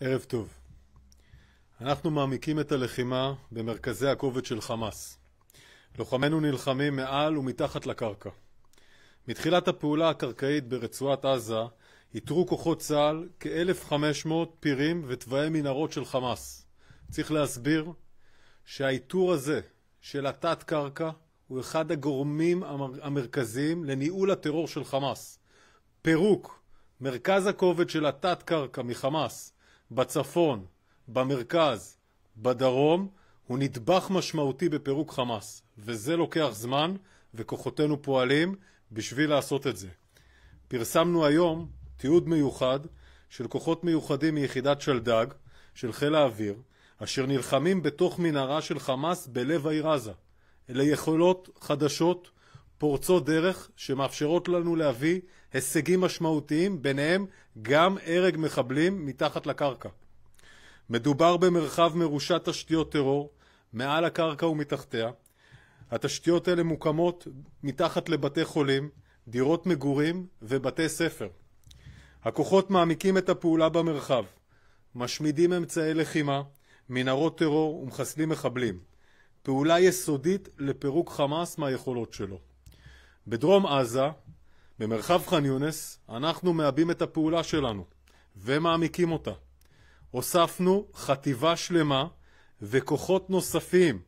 ערב טוב. אנחנו מעמיקים את הלחימה במרכזי הכובד של חמאס. לוחמינו נלחמים מעל ומתחת לקרקע. מתחילת הפעולה הקרקעית ברצועת עזה איתרו כוחות צה"ל כ-1,500 פירים ותוואי מנהרות של חמאס. צריך להסביר שהאיתור הזה של התת-קרקע הוא אחד הגורמים המרכזיים לניהול הטרור של חמאס. פירוק מרכז הכובד של התת-קרקע מחמאס בצפון, במרכז, בדרום, הוא נדבך משמעותי בפירוק חמאס, וזה לוקח זמן, וכוחותינו פועלים בשביל לעשות את זה. פרסמנו היום תיעוד מיוחד של כוחות מיוחדים מיחידת שלדג, של חיל האוויר, אשר נלחמים בתוך מנהרה של חמאס בלב העיר עזה. אלה יכולות חדשות, פורצות דרך שמאפשרות לנו להביא הישגים משמעותיים, ביניהם גם הרג מחבלים מתחת לקרקע. מדובר במרחב מרושת תשתיות טרור, מעל הקרקע ומתחתיה. התשתיות האלה מוקמות מתחת לבתי חולים, דירות מגורים ובתי ספר. הכוחות מעמיקים את הפעולה במרחב, משמידים אמצעי לחימה, מנהרות טרור ומחסלים מחבלים. פעולה יסודית לפירוק חמאס מהיכולות שלו. בדרום עזה, במרחב ח'אן יונס, אנחנו מעבים את הפעולה שלנו ומעמיקים אותה. הוספנו חטיבה שלמה וכוחות נוספים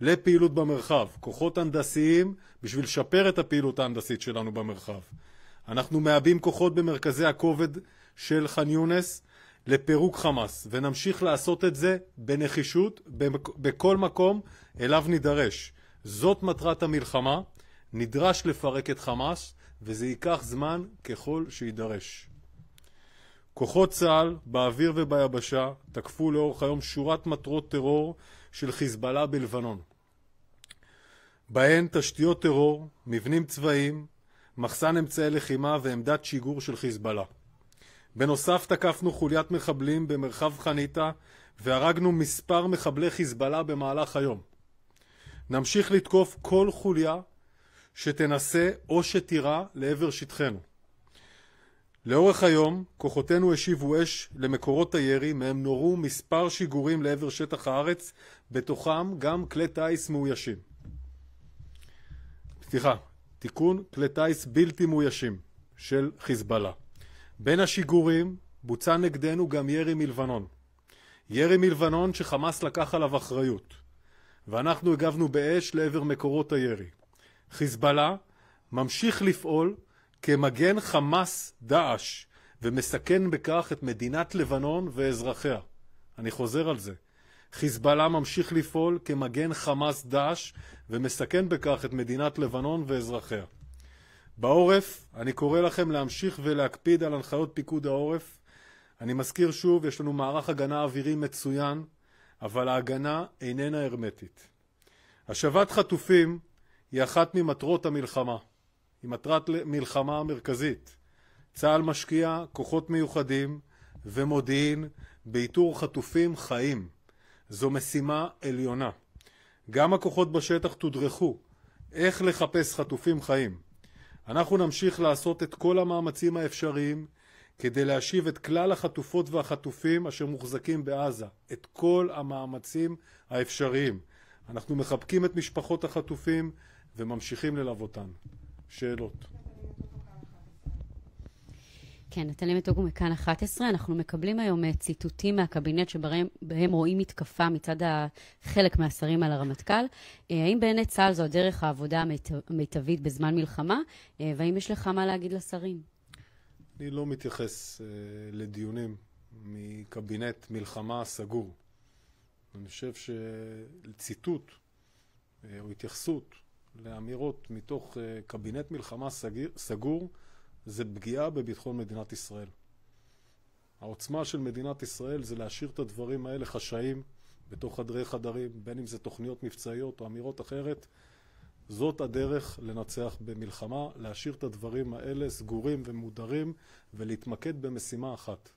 לפעילות במרחב, כוחות הנדסיים בשביל לשפר את הפעילות ההנדסית שלנו במרחב. אנחנו מעבים כוחות במרכזי הכובד של ח'אן יונס לפירוק חמאס, ונמשיך לעשות את זה בנחישות בכל מקום אליו נידרש. זאת מטרת המלחמה, נדרש לפרק את חמאס, וזה ייקח זמן ככל שיידרש. כוחות צה"ל, באוויר וביבשה, תקפו לאורך היום שורת מטרות טרור של חיזבאללה בלבנון. בהן תשתיות טרור, מבנים צבאיים, מחסן אמצעי לחימה ועמדת שיגור של חיזבאללה. בנוסף תקפנו חוליית מחבלים במרחב חניתה והרגנו מספר מחבלי חיזבאללה במהלך היום. נמשיך לתקוף כל חוליה שתנסה או שתירה לעבר שטחנו. לאורך היום כוחותינו השיבו אש למקורות הירי, מהם נורו מספר שיגורים לעבר שטח הארץ, בתוכם גם כלי טיס מאוישים. סליחה, תיקון כלי טיס בלתי מאוישים של חיזבאללה. בין השיגורים בוצע נגדנו גם ירי מלבנון. ירי מלבנון שחמאס לקח עליו אחריות, ואנחנו הגבנו באש לעבר מקורות הירי. חיזבאללה ממשיך לפעול כמגן חמאס דאעש, ומסכן בכך את מדינת לבנון ואזרחיה. אני חוזר על זה. חיזבאללה ממשיך לפעול כמגן חמאס דאעש, ומסכן בכך את מדינת לבנון ואזרחיה. בעורף, אני קורא לכם להמשיך ולהקפיד על הנחיות פיקוד העורף. אני מזכיר שוב, יש לנו מערך הגנה אווירי מצוין, אבל ההגנה איננה הרמטית. השבת חטופים היא אחת ממטרות המלחמה. היא מטרת מלחמה מרכזית. צה"ל משקיע כוחות מיוחדים ומודיעין באיתור חטופים חיים. זו משימה עליונה. גם הכוחות בשטח תודרכו איך לחפש חטופים חיים. אנחנו נמשיך לעשות את כל המאמצים האפשריים כדי להשיב את כלל החטופות והחטופים אשר מוחזקים בעזה, את כל המאמצים האפשריים. אנחנו מחבקים את משפחות החטופים וממשיכים ללוותן. שאלות. כן, את מתוגו מכאן 11. אנחנו מקבלים היום אה, ציטוטים מהקבינט שבהם רואים מתקפה מצד חלק מהשרים על הרמטכ"ל. אה, האם בעיני צה"ל זו הדרך העבודה המיטבית בזמן מלחמה? אה, והאם יש לך מה להגיד לשרים? אני לא מתייחס לדיונים מקבינט מלחמה סגור. אני חושב שציטוט אה, או התייחסות לאמירות מתוך אה, קבינט מלחמה סגיר, סגור זה פגיעה בביטחון מדינת ישראל. העוצמה של מדינת ישראל זה להשאיר את הדברים האלה חשאיים בתוך חדרי חדרים, בין אם זה תוכניות מבצעיות או אמירות אחרת. זאת הדרך לנצח במלחמה, להשאיר את הדברים האלה סגורים ומודרים ולהתמקד במשימה אחת,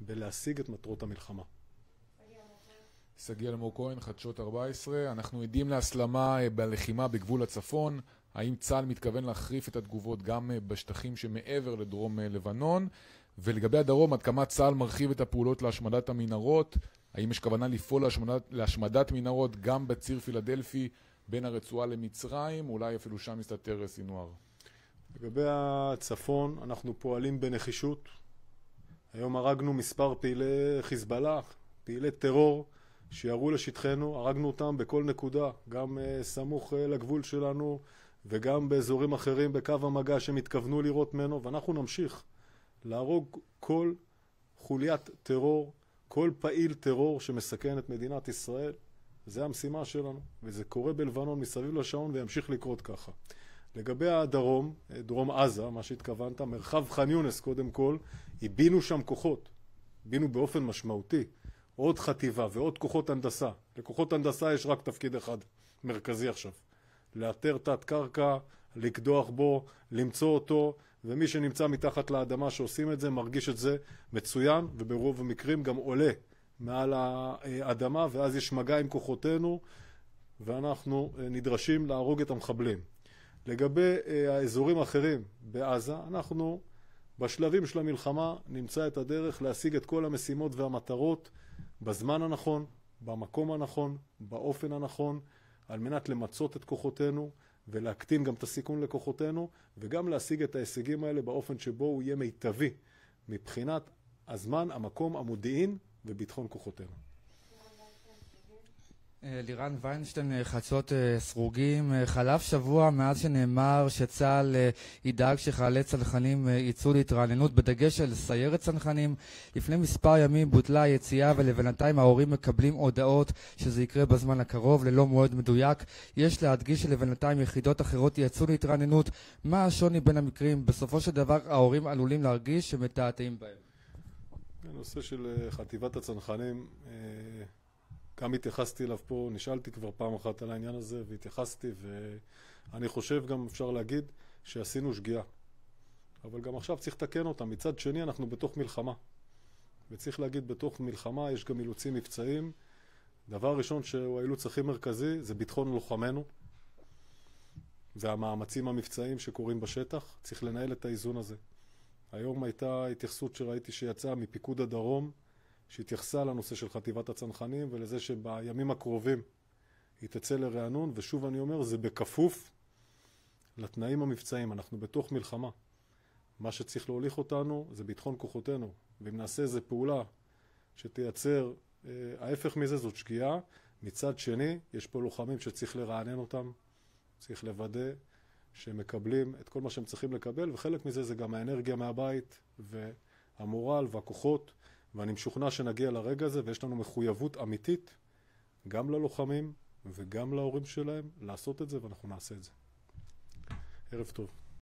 בלהשיג את מטרות המלחמה. שגיא אלמוג כהן, חדשות 14, אנחנו עדים להסלמה אה, בלחימה בגבול הצפון. האם צה"ל מתכוון להחריף את התגובות גם אה, בשטחים שמעבר לדרום אה, לבנון? ולגבי הדרום, עד כמה צה"ל מרחיב את הפעולות להשמדת המנהרות? האם יש כוונה לפעול להשמדת, להשמדת מנהרות גם בציר פילדלפי בין הרצועה למצרים? אולי אפילו שם מסתתר סינואר. לגבי הצפון, אנחנו פועלים בנחישות. היום הרגנו מספר פעילי חיזבאללה, פעילי טרור, שירו לשטחנו, הרגנו אותם בכל נקודה, גם אה, סמוך אה, לגבול שלנו וגם באזורים אחרים בקו המגע שהם התכוונו לירות ממנו, ואנחנו נמשיך להרוג כל חוליית טרור, כל פעיל טרור שמסכן את מדינת ישראל. זה המשימה שלנו, וזה קורה בלבנון מסביב לשעון וימשיך לקרות ככה. לגבי הדרום, אה, דרום עזה, מה שהתכוונת, מרחב ח'אן יונס קודם כל, הבינו שם כוחות, הבינו באופן משמעותי. עוד חטיבה ועוד כוחות הנדסה. לכוחות הנדסה יש רק תפקיד אחד מרכזי עכשיו, לאתר תת-קרקע, לקדוח בו, למצוא אותו, ומי שנמצא מתחת לאדמה שעושים את זה מרגיש את זה מצוין, וברוב המקרים גם עולה מעל האדמה, ואז יש מגע עם כוחותינו, ואנחנו אה, נדרשים להרוג את המחבלים. לגבי אה, האזורים האחרים בעזה, אנחנו בשלבים של המלחמה נמצא את הדרך להשיג את כל המשימות והמטרות בזמן הנכון, במקום הנכון, באופן הנכון, על מנת למצות את כוחותינו ולהקטין גם את הסיכון לכוחותינו, וגם להשיג את ההישגים האלה באופן שבו הוא יהיה מיטבי מבחינת הזמן, המקום, המודיעין וביטחון כוחותינו. אה, לירן ויינשטיין, אה, חדשות אה, סרוגים. חלף שבוע מאז שנאמר שצה"ל ידאג שחיילי צנחנים יצאו להתרעננות, בדגש על סיירת צנחנים. לפני מספר ימים בוטלה היציאה ולבינתיים ההורים מקבלים הודעות שזה יקרה בזמן הקרוב, ללא מועד מדויק. יש להדגיש שלבינתיים יחידות אחרות יצאו להתרעננות. מה השוני בין המקרים? בסופו של דבר ההורים עלולים להרגיש שמתעתעים בהם. הנושא של חטיבת הצנחנים גם התייחסתי אליו פה, נשאלתי כבר פעם אחת על העניין הזה והתייחסתי, ואני חושב גם אפשר להגיד שעשינו שגיאה. אבל גם עכשיו צריך לתקן אותה. מצד שני, אנחנו בתוך מלחמה. וצריך להגיד, בתוך מלחמה יש גם אילוצים מבצעיים. דבר ראשון שהוא האילוץ הכי מרכזי זה ביטחון לוחמינו והמאמצים המבצעיים שקורים בשטח. צריך לנהל את האיזון הזה. היום הייתה התייחסות שראיתי שיצאה מפיקוד הדרום שהתייחסה לנושא של חטיבת הצנחנים ולזה שבימים הקרובים היא תצא לרענון, ושוב אני אומר, זה בכפוף לתנאים המבצעיים. אנחנו בתוך מלחמה. מה שצריך להוליך אותנו זה ביטחון כוחותינו, ואם נעשה איזו פעולה שתייצר אה, ההפך מזה, זאת שגיאה. מצד שני, יש פה לוחמים שצריך לרענן אותם, צריך לוודא שהם מקבלים את כל מה שהם צריכים לקבל, וחלק מזה זה גם האנרגיה מהבית והמורל והכוחות. ואני משוכנע שנגיע לרגע הזה ויש לנו מחויבות אמיתית גם ללוחמים וגם להורים שלהם לעשות את זה ואנחנו נעשה את זה. ערב טוב.